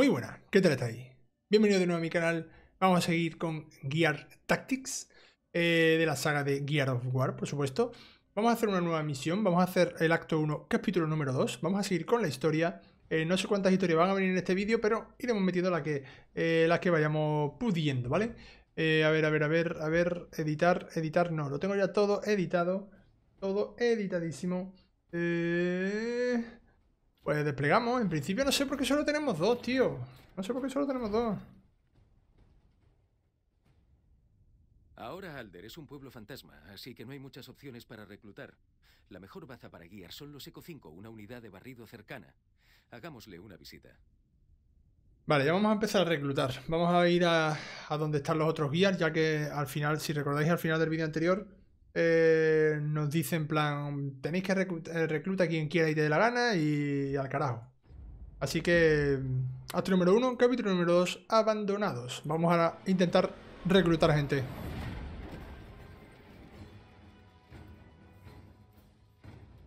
Muy buena, ¿qué tal estáis? Bienvenido de nuevo a mi canal. Vamos a seguir con Gear Tactics eh, de la saga de Gear of War, por supuesto. Vamos a hacer una nueva misión, vamos a hacer el acto 1, capítulo número 2. Vamos a seguir con la historia. Eh, no sé cuántas historias van a venir en este vídeo, pero iremos metiendo las que, eh, que vayamos pudiendo, ¿vale? a ver, a ver, a ver, a ver, editar, editar, no, lo tengo ya todo editado, todo editadísimo. Eh... Pues desplegamos. En principio no sé por qué solo tenemos dos, tío. No sé por qué solo tenemos dos. Ahora Alder es un pueblo fantasma, así que no hay muchas opciones para reclutar. La mejor baza para guiar son los Eco 5, una unidad de barrido cercana. Hagámosle una visita. Vale, ya vamos a empezar a reclutar. Vamos a ir a, a donde están los otros guías, ya que al final, si recordáis al final del vídeo anterior, eh, nos dice en plan, tenéis que eh, recluta, a quien quiera y te dé la gana y al carajo. Así que, mm, acto número uno, capítulo número 2, abandonados. Vamos a intentar reclutar gente.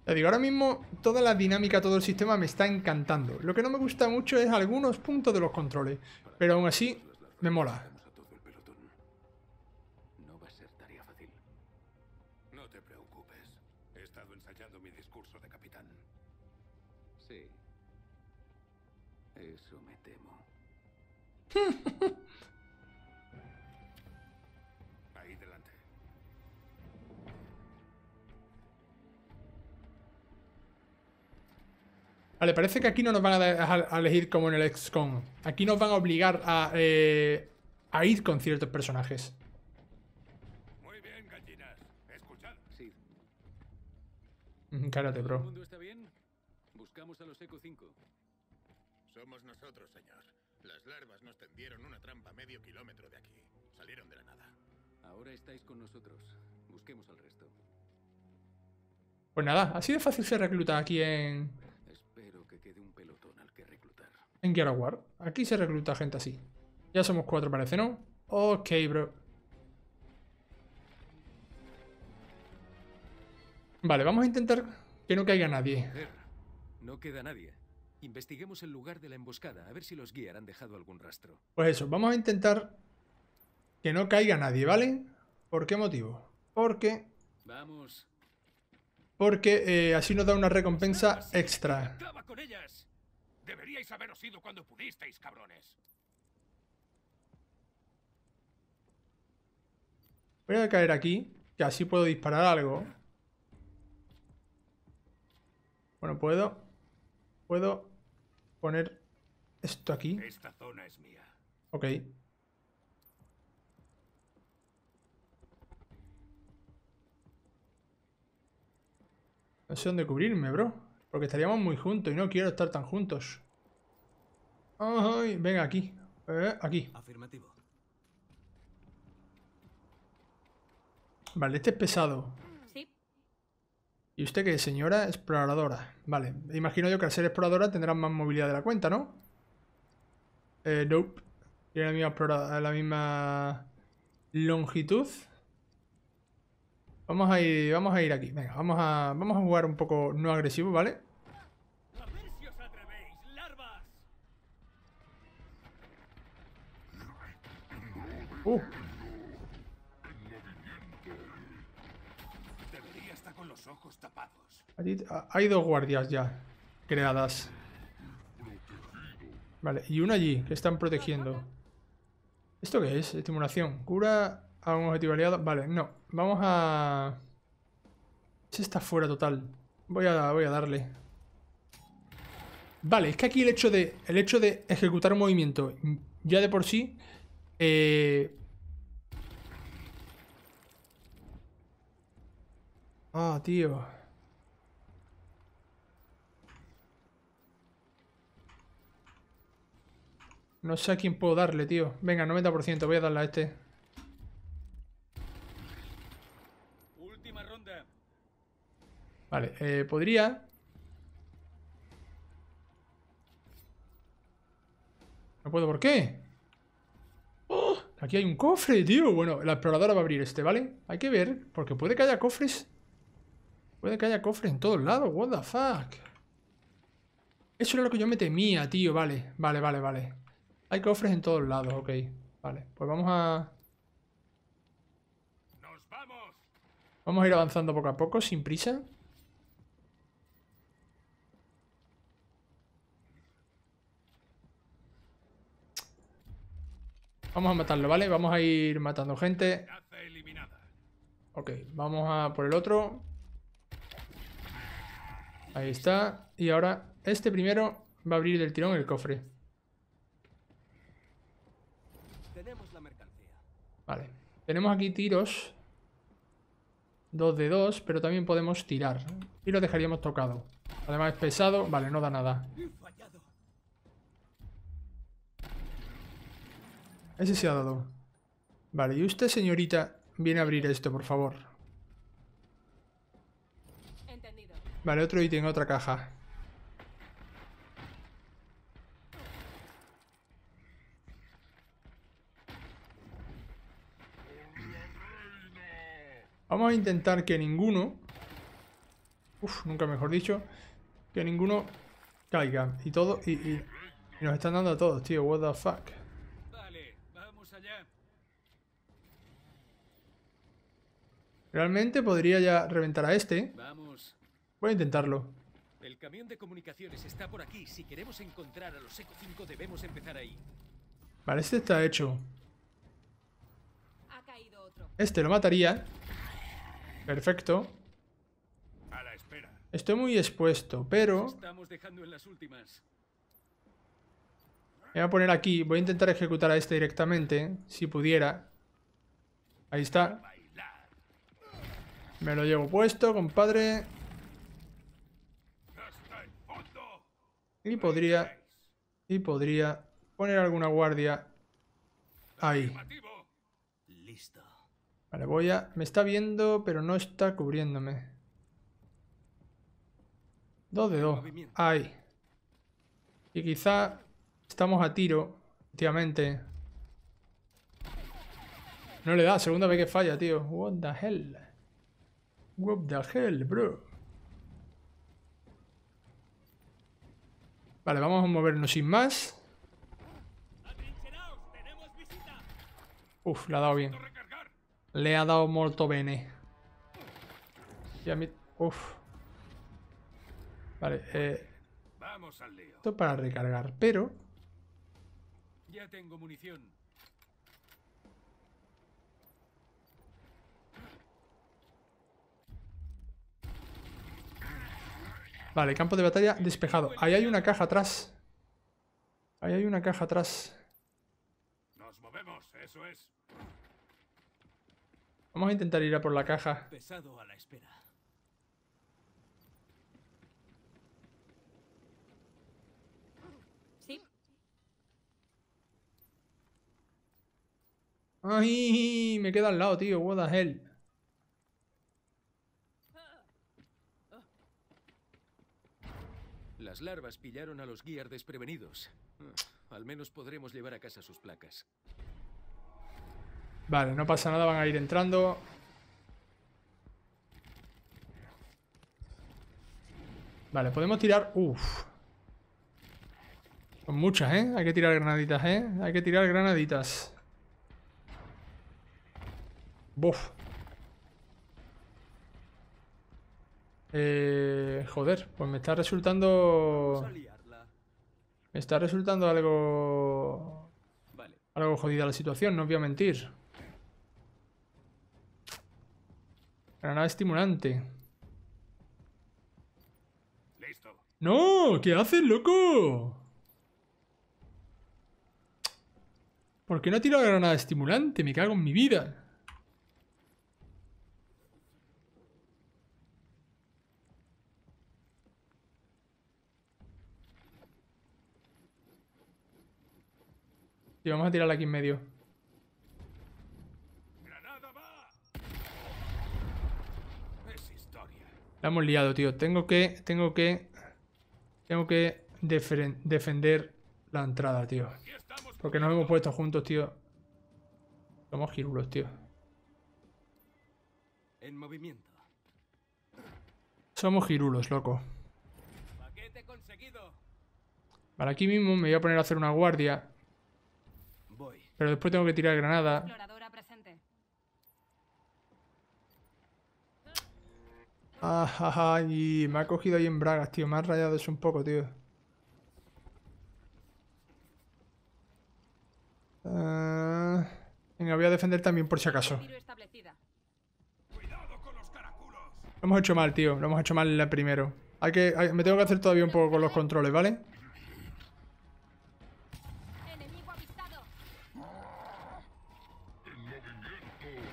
Ya digo, ahora mismo toda la dinámica, todo el sistema me está encantando. Lo que no me gusta mucho es algunos puntos de los controles, pero aún así me mola. No te preocupes. He estado ensayando mi discurso de capitán. Sí. Eso me temo. Ahí delante. Vale, parece que aquí no nos van a elegir como en el XCOM. Aquí nos van a obligar a, eh, a ir con ciertos personajes. Cárate, bro. ¿Todo el mundo está bien? Buscamos a los Eco 5. Somos nosotros, señor. Las larvas nos tendieron una trampa a medio kilómetro de aquí. Salieron de la nada. Ahora estáis con nosotros. Busquemos al resto. Pues nada, así de fácil se recluta aquí en... Espero que quede un pelotón al que reclutar. En Gear Aquí se recluta gente así. Ya somos cuatro, parece, ¿no? Ok, bro. Vale, vamos a intentar que no caiga nadie. No queda nadie. Investiguemos el lugar de la emboscada, a ver si los guías han dejado algún rastro. Pues eso, vamos a intentar que no caiga nadie, ¿vale? ¿Por qué motivo? Porque... Vamos. Porque eh, así nos da una recompensa extra. Con ellas. Deberíais haberos ido cuando pudisteis, cabrones. Voy a caer aquí, que así puedo disparar algo. Bueno, puedo... Puedo poner esto aquí. Esta zona es mía. Ok. No sé dónde cubrirme, bro. Porque estaríamos muy juntos y no quiero estar tan juntos. Ay, venga, aquí. Eh, aquí. Afirmativo. Vale, este es pesado. ¿Y usted qué, señora? Exploradora. Vale, imagino yo que al ser exploradora tendrá más movilidad de la cuenta, ¿no? Eh, nope. Tiene la misma, longitud. Vamos a ir, vamos a ir aquí. Venga, vamos a, vamos a jugar un poco no agresivo, ¿vale? Uh. tapados. hay dos guardias ya creadas. Vale, y una allí, que están protegiendo. ¿Esto qué es? Estimulación. Cura a un objetivo aliado. Vale, no. Vamos a... Ese está fuera total. Voy a, voy a darle. Vale, es que aquí el hecho de, el hecho de ejecutar un movimiento ya de por sí eh, Ah, tío. No sé a quién puedo darle, tío. Venga, 90%, voy a darle a este. Última ronda. Vale, eh, podría... No puedo, ¿por qué? ¡Oh! Aquí hay un cofre, tío. Bueno, la exploradora va a abrir este, ¿vale? Hay que ver, porque puede que haya cofres Puede que haya cofres en todos lados. What the fuck. Eso era lo que yo me temía, tío. Vale, vale, vale, vale. Hay cofres en todos lados, ok. Vale, pues vamos a... vamos. vamos a ir avanzando poco a poco, sin prisa. Vamos a matarlo, ¿vale? Vamos a ir matando gente. Ok, vamos a por el otro. Ahí está. Y ahora este primero va a abrir del tirón el cofre. Tenemos la mercancía. Vale. Tenemos aquí tiros. Dos de dos, pero también podemos tirar. Y lo dejaríamos tocado. Además es pesado. Vale, no da nada. Ese se ha dado. Vale, y usted, señorita, viene a abrir esto, por favor. Vale, otro ítem, otra caja. Vamos a intentar que ninguno... Uf, nunca mejor dicho. Que ninguno caiga. Y todo... Y, nos están dando a todos, tío. What the fuck. Vale, allá. Realmente podría ya reventar a este. Vamos. Voy a intentarlo. El de queremos encontrar empezar ahí. Vale, este está hecho. Este lo mataría. Perfecto. Estoy muy expuesto, pero... Estamos voy a poner aquí. Voy a intentar ejecutar a este directamente, si pudiera. Ahí está. Me lo llevo puesto, compadre. Y podría... Y podría poner alguna guardia ahí. Vale, voy a... Me está viendo, pero no está cubriéndome. Dos de dos. Ahí. Y quizá estamos a tiro, efectivamente No le da, segunda vez que falla, tío. What the hell? What the hell, bro? Vale, vamos a movernos sin más. Uf, le ha dado bien. Le ha dado molto bene. Y mí... Uf. Vale, eh... Esto para recargar, pero... Ya tengo munición. Vale, campo de batalla despejado. Ahí hay una caja atrás. Ahí hay una caja atrás. Nos movemos, eso es. Vamos a intentar ir a por la caja. Pesado a la espera. Sí. Ay, me queda al lado, tío. What the hell. Las larvas pillaron a los guías desprevenidos. Mm, al menos podremos llevar a casa sus placas. Vale, no pasa nada, van a ir entrando. Vale, podemos tirar... Uf. Son muchas, ¿eh? Hay que tirar granaditas, ¿eh? Hay que tirar granaditas. Buf. Eh, joder, pues me está resultando... Me está resultando algo... Algo jodida la situación, no os voy a mentir. Granada estimulante. ¡No! ¿Qué haces, loco? ¿Por qué no ha tirado granada estimulante? Me cago en mi vida. Sí, vamos a tirar aquí en medio. La hemos liado, tío. Tengo que... Tengo que... Tengo que defender la entrada, tío. Porque nos hemos puesto juntos, tío. Somos girulos, tío. Somos girulos, loco. Vale, aquí mismo me voy a poner a hacer una guardia. Pero después tengo que tirar granada. Ah, y me ha cogido ahí en bragas, tío. Me ha rayado eso un poco, tío. Ah, venga, voy a defender también por si acaso. Lo hemos hecho mal, tío. Lo hemos hecho mal primero. Hay que, me tengo que hacer todavía un poco con los controles, ¿vale?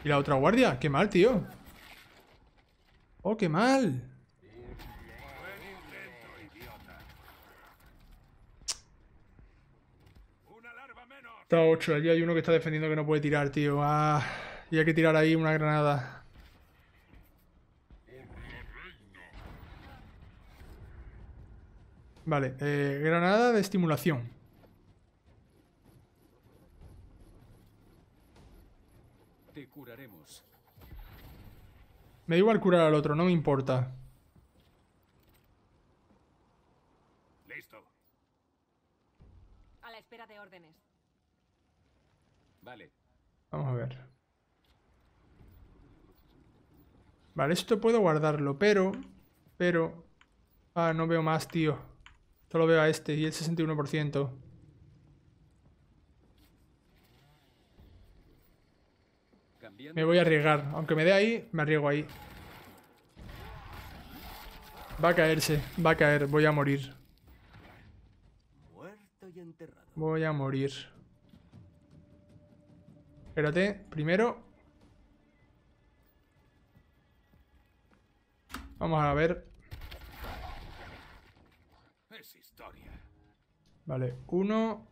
¿Y la otra guardia? ¡Qué mal, tío! ¡Oh, qué mal! Está 8. Allí hay uno que está defendiendo que no puede tirar, tío. Ah, y hay que tirar ahí una granada. Vale, eh, granada de estimulación. Me da igual curar al otro, no me importa. Listo. A la espera de órdenes. Vale. Vamos a ver. Vale, esto puedo guardarlo, pero... Pero... Ah, no veo más, tío. Solo veo a este y el 61%. Me voy a arriesgar. Aunque me dé ahí, me arriesgo ahí. Va a caerse, va a caer, voy a morir. Voy a morir. Espérate, primero. Vamos a ver. Vale, uno.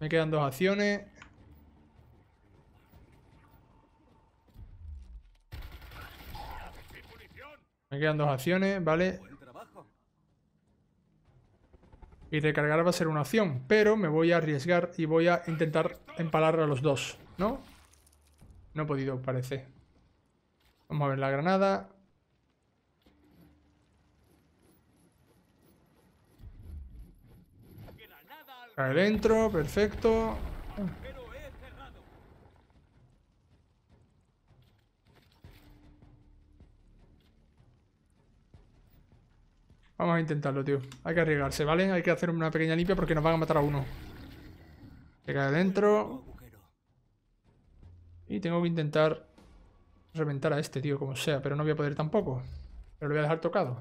Me quedan dos acciones. Me quedan dos acciones, ¿vale? Y recargar va a ser una opción, pero me voy a arriesgar y voy a intentar empalar a los dos, ¿no? No he podido, parece. Vamos a ver la granada. Acá dentro, perfecto. Vamos a intentarlo, tío. Hay que arriesgarse, ¿vale? Hay que hacer una pequeña limpia porque nos van a matar a uno. Se cae adentro. Y tengo que intentar reventar a este, tío, como sea. Pero no voy a poder tampoco. Pero lo voy a dejar tocado.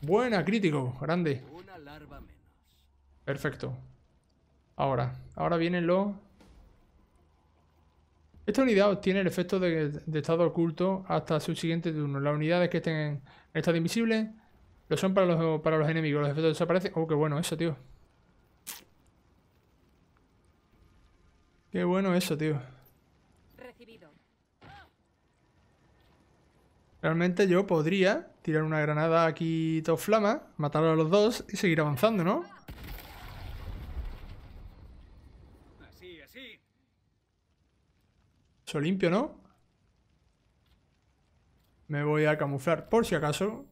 Buena, crítico. Grande. Perfecto. Ahora. Ahora vienen los... Esta unidad obtiene el efecto de, estado oculto hasta su siguiente turno. Las unidades que estén en estado invisible son para los, para los enemigos. Los efectos desaparecen. Oh, qué bueno eso, tío. Qué bueno eso, tío. Realmente yo podría tirar una granada aquí toflama flama, matar a los dos y seguir avanzando, ¿no? Así, Eso limpio, ¿no? Me voy a camuflar por si acaso.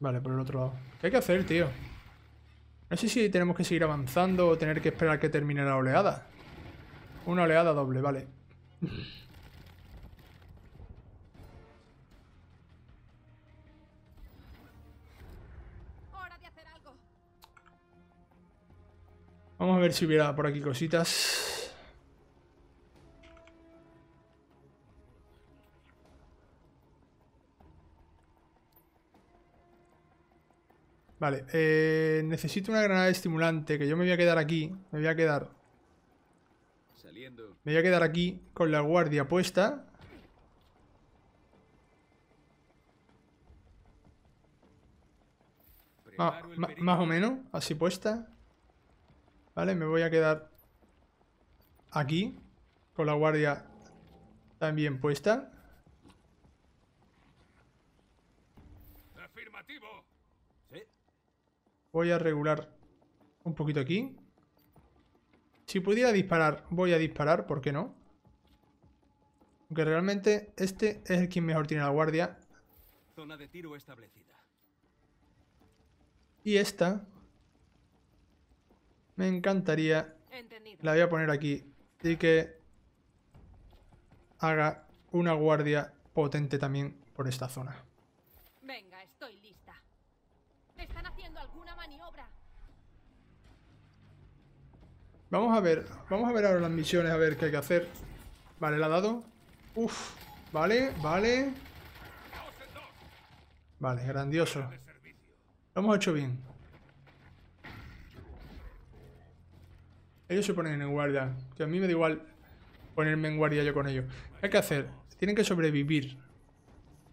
Vale, por el otro lado. ¿Qué hay que hacer, tío? No sé si tenemos que seguir avanzando o tener que esperar que termine la oleada. Una oleada doble, vale. Vamos a ver si hubiera por aquí cositas. Vale, eh, necesito una granada estimulante, que yo me voy a quedar aquí, me voy a quedar... Me voy a quedar aquí con la guardia puesta. Ah, más o menos, así puesta. Vale, me voy a quedar aquí, con la guardia también puesta. Voy a regular un poquito aquí. Si pudiera disparar, voy a disparar, ¿por qué no? Aunque realmente este es el quien mejor tiene la guardia. Zona de tiro establecida. Y esta... Me encantaría... La voy a poner aquí. Y que... Haga una guardia potente también por esta zona. Vamos a ver, vamos a ver ahora las misiones, a ver qué hay que hacer. Vale, la ha dado. Uf, vale, vale. Vale, grandioso. Lo hemos hecho bien. Ellos se ponen en guardia. Que a mí me da igual ponerme en guardia yo con ellos. ¿Qué hay que hacer? Tienen que sobrevivir.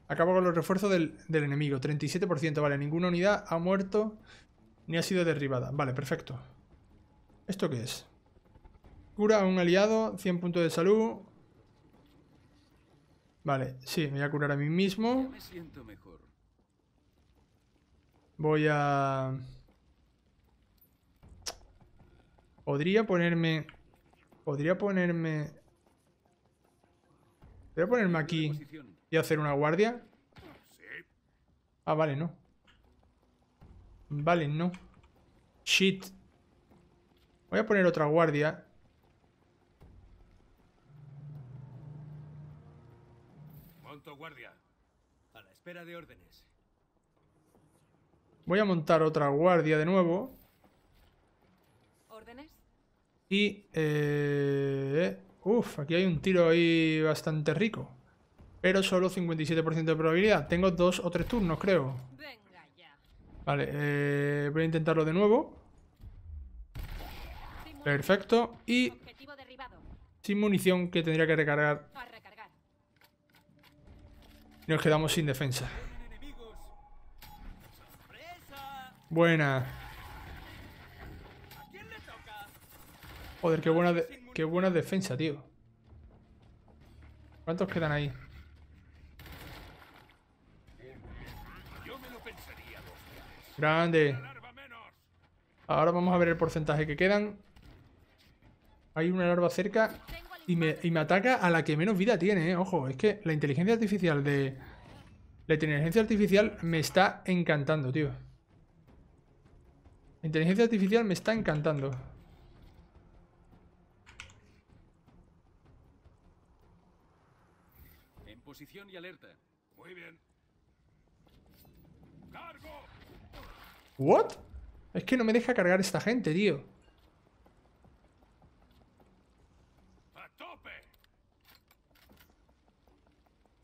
Acabo con los refuerzos del, del enemigo. 37%, vale. Ninguna unidad ha muerto ni ha sido derribada. Vale, perfecto. ¿Esto qué es? Cura a un aliado, 100 puntos de salud. Vale, sí, me voy a curar a mí mismo. Voy a... Podría ponerme... Podría ponerme... voy a ponerme aquí y hacer una guardia. Ah, vale, no. Vale, no. Shit. Voy a poner otra guardia. guardia. A la espera de órdenes. Voy a montar otra guardia de nuevo. ¿Órdenes? Y... Eh, uf, aquí hay un tiro ahí bastante rico. Pero solo 57% de probabilidad. Tengo dos o tres turnos, creo. Vale, eh, voy a intentarlo de nuevo. Perfecto. Y... Sin munición que tendría que recargar nos quedamos sin defensa. Buena. Joder, qué buena, qué buena defensa, tío. ¿Cuántos quedan ahí? Grande. Ahora vamos a ver el porcentaje que quedan. Hay una larva cerca y me, ataca a la que menos vida tiene, ¿eh? Ojo, es que la inteligencia artificial de... La inteligencia artificial me está encantando, tío. La inteligencia artificial me está encantando. En posición y alerta. Muy bien. ¡Cargo! ¿What? Es que no me deja cargar esta gente, tío.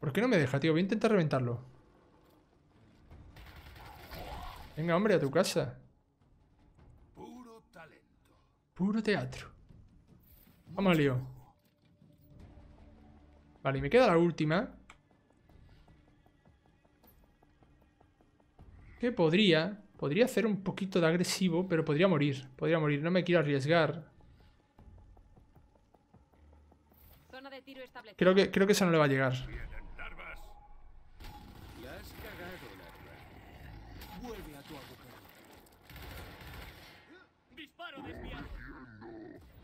¿Por qué no me deja, tío? Voy a intentar reventarlo. Venga, hombre, a tu casa. Puro teatro. Vamos al lío. Vale, y me queda la última. Que podría... Podría hacer un poquito de agresivo, pero podría morir. Podría morir. No me quiero arriesgar. Creo que, creo que esa no le va a llegar.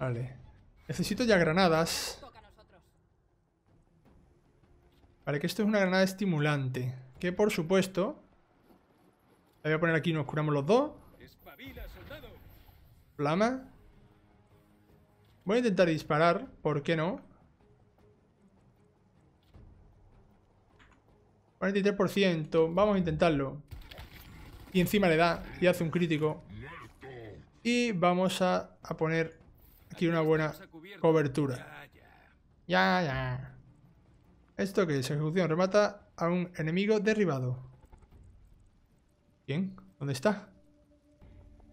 Vale. Necesito ya granadas. Vale, que esto es una granada estimulante. Que por supuesto... voy a poner aquí, nos curamos los dos. Plama. Voy a intentar disparar, ¿por qué no? 43%, vamos a intentarlo. Y encima le da y hace un crítico. Y vamos a, a poner Aquí una buena cobertura. Ya, ya. ¿Esto qué es? Ejecución. Remata a un enemigo derribado. ¿Quién? ¿Dónde está?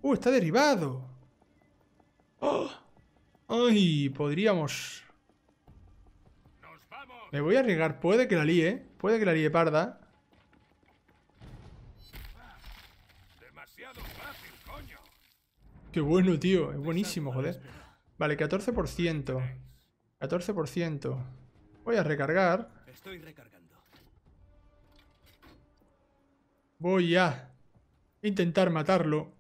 ¡Uh, está derribado! ¡Oh! ¡Ay! Podríamos... Me voy a arriesgar. Puede que la líe. ¿eh? Puede que la líe parda. Qué bueno, tío. Es buenísimo, joder. Vale, 14%. 14%. Voy a recargar. Estoy recargando. Voy a intentar matarlo.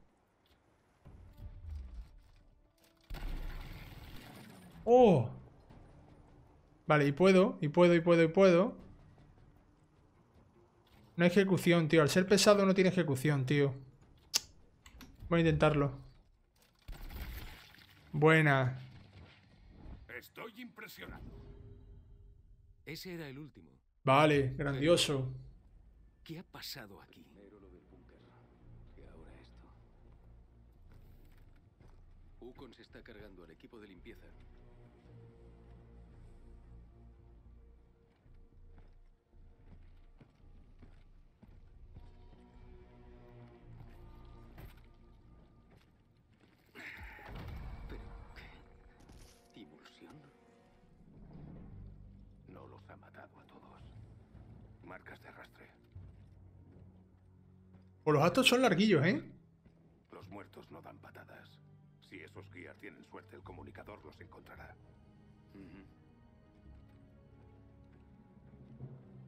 ¡Oh! Vale, y puedo, y puedo, y puedo, y puedo. No hay ejecución, tío. Al ser pesado no tiene ejecución, tío. Voy a intentarlo. Buena. Estoy impresionado. Ese era el último. Vale, grandioso. ¿Qué ha pasado aquí? Ukon se está cargando al equipo de limpieza. Pues los actos son larguillos, ¿eh? Los muertos no dan patadas. Si esos guías tienen suerte, el comunicador los encontrará.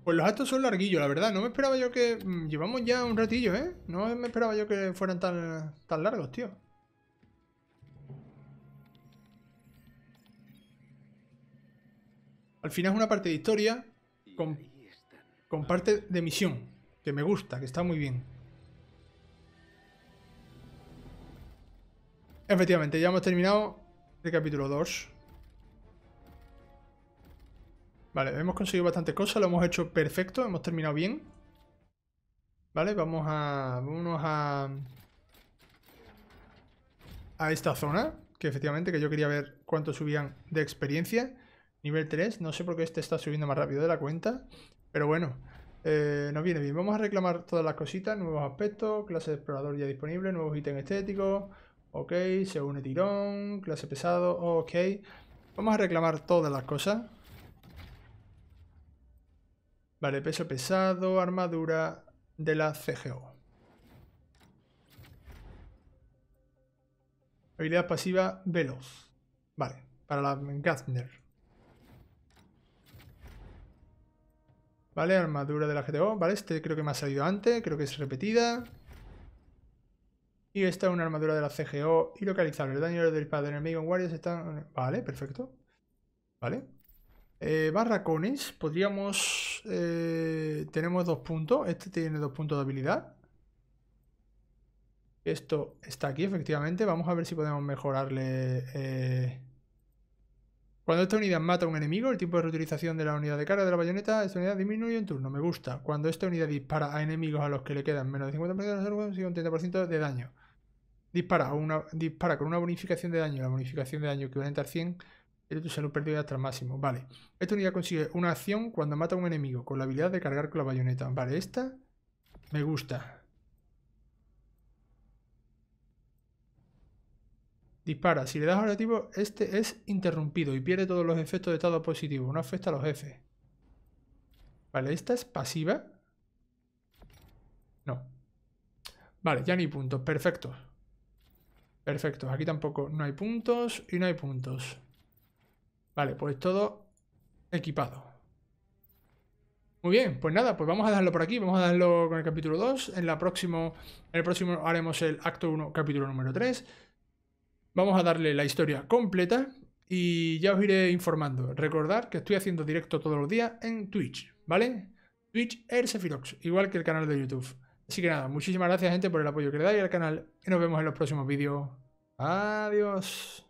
Pues los actos son larguillos, la verdad. No me esperaba yo que... Mm, llevamos ya un ratillo, ¿eh? No me esperaba yo que fueran tan, tan largos, tío. Al final es una parte de historia con parte de misión, que me gusta, que está muy bien. Efectivamente, ya hemos terminado el capítulo 2. Vale, hemos conseguido bastantes cosas, lo hemos hecho perfecto, hemos terminado bien. Vale, vamos a... Vámonos a... A esta zona, que efectivamente, que yo quería ver cuánto subían de experiencia. Nivel 3, no sé por qué este está subiendo más rápido de la cuenta, pero bueno, eh, nos viene bien. Vamos a reclamar todas las cositas, nuevos aspectos, clase de explorador ya disponible, nuevos ítems estéticos, Ok, se une tirón, clase pesado, ok. Vamos a reclamar todas las cosas. Vale, peso pesado, armadura de la CGO. Habilidad pasiva, veloz. Vale, para la Gatner. Vale, armadura de la GTO. Vale, este creo que me ha salido antes, creo que es repetida. Y esta es una armadura de la CGO y localizable. El daño del padre enemigo en guardias está... Vale, perfecto. Vale. Eh, barracones, podríamos... Eh, tenemos dos puntos. Este tiene dos puntos de habilidad. Esto está aquí, efectivamente. Vamos a ver si podemos mejorarle... Eh, cuando esta unidad mata a un enemigo, el tiempo de reutilización de la unidad de carga de la bayoneta, esta unidad disminuye en turno. Me gusta. Cuando esta unidad dispara a enemigos a los que le quedan menos de 50% de salud, un 30% de daño dispara, con una bonificación de daño la bonificación de daño que a al 100, el tu salud perdida hasta el máximo. Vale. Esta unidad consigue una acción cuando mata a un enemigo con la habilidad de cargar con la bayoneta. Vale, esta me gusta. Dispara. Si le das objetivo, este es interrumpido y pierde todos los efectos de estado positivo. No afecta a los jefes. Vale, esta es pasiva. No. Vale, ya ni puntos. Perfecto. Perfecto, aquí tampoco no hay puntos y no hay puntos. Vale, pues todo equipado. Muy bien, pues nada, pues vamos a dejarlo por aquí, vamos a dejarlo con el capítulo 2. En, la próximo, en el próximo haremos el acto 1, capítulo número 3. Vamos a darle la historia completa y ya os iré informando. Recordad que estoy haciendo directo todos los días en Twitch, ¿vale? Twitch Ersefirox, igual que el canal de YouTube. Así que nada, muchísimas gracias gente por el apoyo que le dais al canal y nos vemos en los próximos vídeos. Adiós.